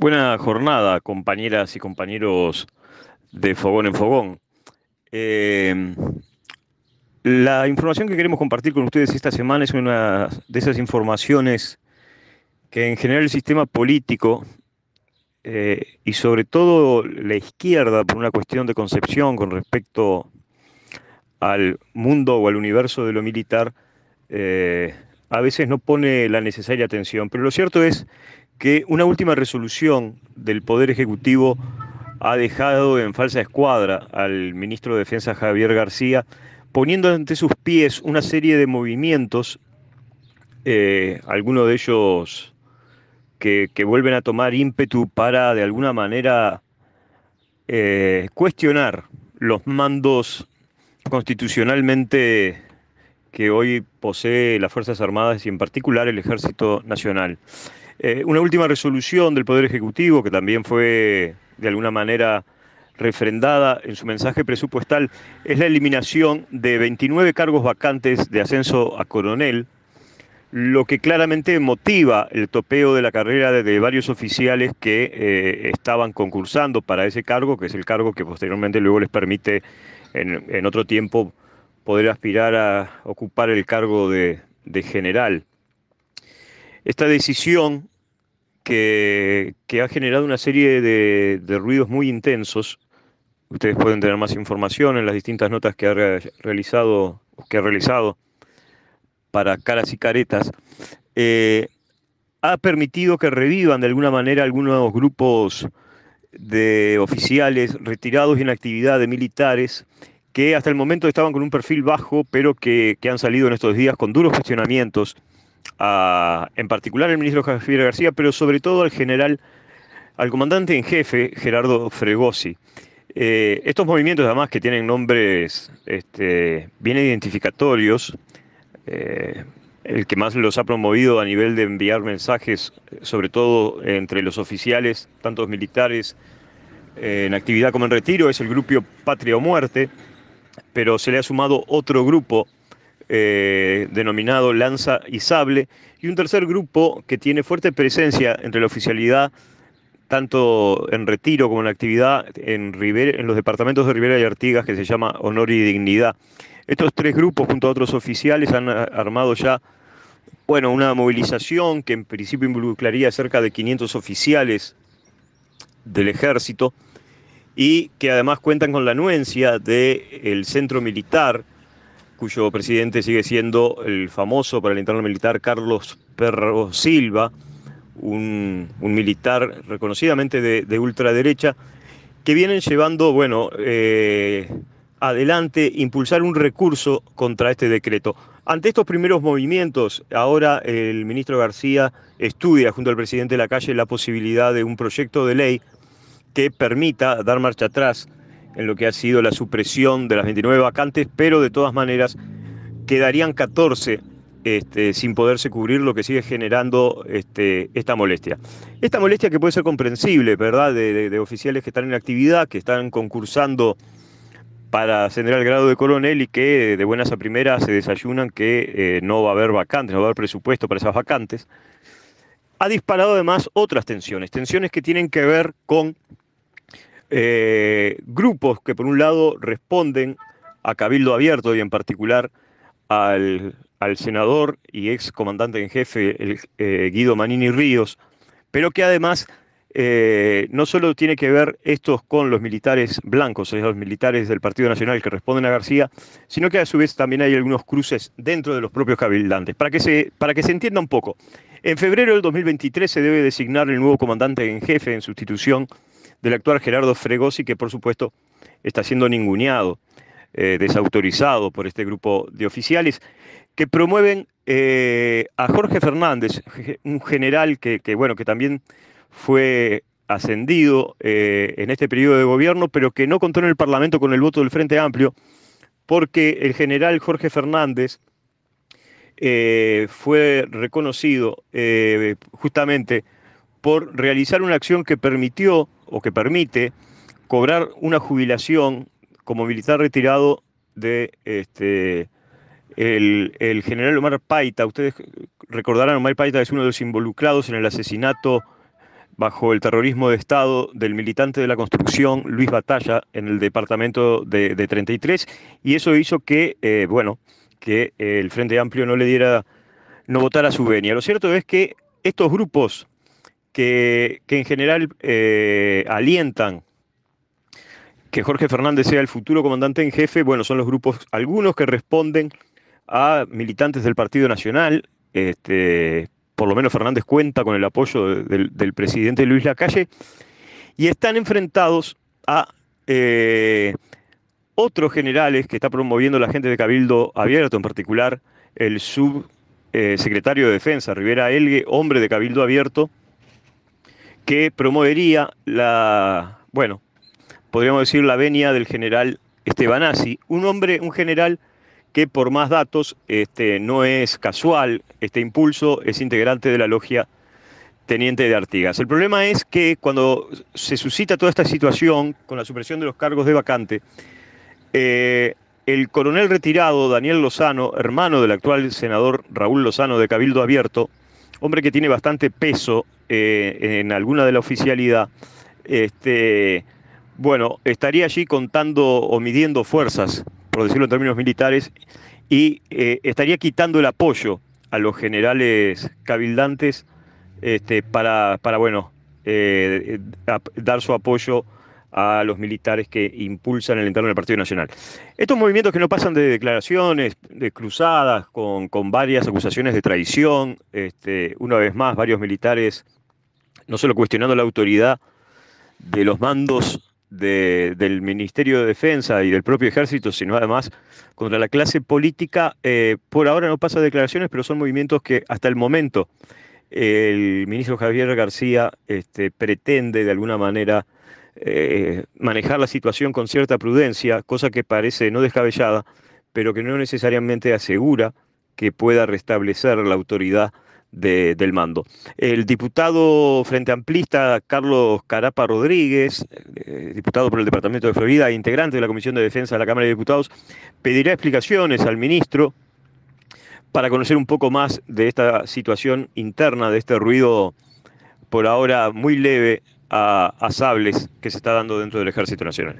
Buena jornada, compañeras y compañeros de Fogón en Fogón. Em, la información que queremos compartir con ustedes esta semana es una de esas informaciones que en general el sistema político eh, y sobre todo la izquierda, por una cuestión de concepción con respecto al mundo o al universo de lo militar, eh, a veces no pone la necesaria atención. Pero lo cierto es que una última resolución del Poder Ejecutivo ha dejado en falsa escuadra al ministro de Defensa Javier García, poniendo ante sus pies una serie de movimientos, eh, algunos de ellos que, vuelven a tomar ímpetu para de alguna manera eh, cuestionar los mandos constitucionalmente que hoy posee las Fuerzas Armadas y en particular el Ejército Nacional. Eh, una última resolución del Poder Ejecutivo, que también fue de alguna manera refrendada en su mensaje presupuestal, es la eliminación de 29 cargos vacantes de ascenso a coronel, lo que claramente motiva el topeo de la carrera de varios oficiales que eh, estaban concursando para ese cargo, que es el cargo que posteriormente luego les permite en, otro tiempo poder aspirar a ocupar el cargo de general esta decisión que, ha generado una serie de, ruidos muy intensos. Ustedes pueden tener más información en las distintas notas que ha realizado, que ha realizado para caras y caretas. Eh, ha permitido que revivan de alguna manera algunos grupos de oficiales retirados y en actividad de militares que hasta el momento estaban con un perfil bajo, pero que, que han salido en estos días con duros cuestionamientos en particular al ministro Javier García, pero sobre todo al general, al comandante en jefe Gerardo Fregosi. Eh, estos movimientos además que tienen nombres este, bien identificatorios, eh, el que más los ha promovido a nivel de enviar mensajes, sobre todo entre los oficiales, tantos militares eh, en actividad como en retiro, es el grupo Patria o Muerte, pero se le ha sumado otro grupo eh, denominado Lanza y Sable, y un tercer grupo que tiene fuerte presencia entre la oficialidad, tanto en retiro como en actividad, en, River, en los departamentos de Rivera y Artigas, que se llama Honor y Dignidad. Estos tres grupos, junto a otros oficiales, han armado ya bueno, una movilización que en principio involucraría cerca de 500 oficiales del ejército y que además cuentan con la anuencia del Centro Militar cuyo presidente sigue siendo el famoso para el interno militar Carlos Perro Silva, un, militar reconocidamente de, ultraderecha, que vienen llevando, bueno, eh, adelante, impulsar un recurso contra este decreto. Ante estos primeros movimientos, ahora el ministro García estudia junto al presidente de la calle la posibilidad de un proyecto de ley que permita dar marcha atrás en lo que ha sido la supresión de las 29 vacantes, pero de todas maneras quedarían 14 este, sin poderse cubrir, lo que sigue generando este, esta molestia. Esta molestia que puede ser comprensible, ¿verdad?, de, oficiales que están en actividad, que están concursando para ascender al grado de coronel y que de buenas a primeras se desayunan que eh, no va a haber vacantes, no va a haber presupuesto para esas vacantes, ha disparado además otras tensiones, tensiones que tienen que ver con eh, grupos que por un lado responden a Cabildo Abierto y en particular al, senador y ex comandante en jefe eh, Guido Manini Ríos, pero que además eh, no solo tiene que ver estos con los militares blancos, los militares del Partido Nacional que responden a García, sino que a su vez también hay algunos cruces dentro de los propios cabildantes. Para que se, para que se entienda un poco, en febrero del 2023 se debe designar el nuevo comandante en jefe en sustitución del actual Gerardo Fregosi, que por supuesto está siendo ninguneado, eh, desautorizado por este grupo de oficiales, que promueven eh, a Jorge Fernández, un general que, bueno, que también fue ascendido eh, en este periodo de gobierno, pero que no contó en el Parlamento con el voto del Frente Amplio, porque el general Jorge Fernández fue reconocido justamente por realizar una acción que permitió o que permite cobrar una jubilación como militar retirado de este, el, general Omar Paita. Ustedes recordarán, Omar Paita es uno de los involucrados en el asesinato bajo el terrorismo de Estado del militante de la construcción Luis Batalla en el departamento de, 33 y eso hizo que, eh, bueno, que el Frente Amplio no le diera, no votara su venia. Lo cierto es que estos grupos que, en general eh, alientan que Jorge Fernández sea el futuro comandante en jefe, bueno, son los grupos, algunos que responden a militantes del Partido Nacional, este, por lo menos Fernández cuenta con el apoyo del, presidente Luis Lacalle, y están enfrentados a eh, otros generales que está promoviendo la gente de Cabildo Abierto, en particular el subsecretario de Defensa, Rivera Elgue, hombre de Cabildo Abierto, que promovería la, bueno, podríamos decir la venia del general Estebanazzi, un hombre, un general que por más datos este, no es casual, este impulso es integrante de la logia teniente de Artigas. El problema es que cuando se suscita toda esta situación con la supresión de los cargos de vacante, eh, el coronel retirado Daniel Lozano, hermano del actual senador Raúl Lozano de Cabildo Abierto, hombre que tiene bastante peso eh, en alguna de la oficialidad, este, bueno, estaría allí contando o midiendo fuerzas, por decirlo en términos militares, y eh, estaría quitando el apoyo a los generales cabildantes este, para, bueno, eh, dar su apoyo a los militares que impulsan el entorno del Partido Nacional. Estos movimientos que no pasan de declaraciones, de cruzadas, con, varias acusaciones de traición, este, una vez más varios militares no solo cuestionando la autoridad de los mandos del Ministerio de Defensa y del propio Ejército, sino además contra la clase política, eh, por ahora no pasa declaraciones, pero son movimientos que hasta el momento el ministro Javier García este, pretende de alguna manera eh, manejar la situación con cierta prudencia, cosa que parece no descabellada, pero que no necesariamente asegura que pueda restablecer la autoridad del mando. El diputado frente amplista Carlos Carapa Rodríguez, eh, diputado por el Departamento de Florida, e integrante de la Comisión de Defensa de la Cámara de Diputados, pedirá explicaciones al ministro para conocer un poco más de esta situación interna, de este ruido por ahora muy leve a, sables que se está dando dentro del Ejército Nacional.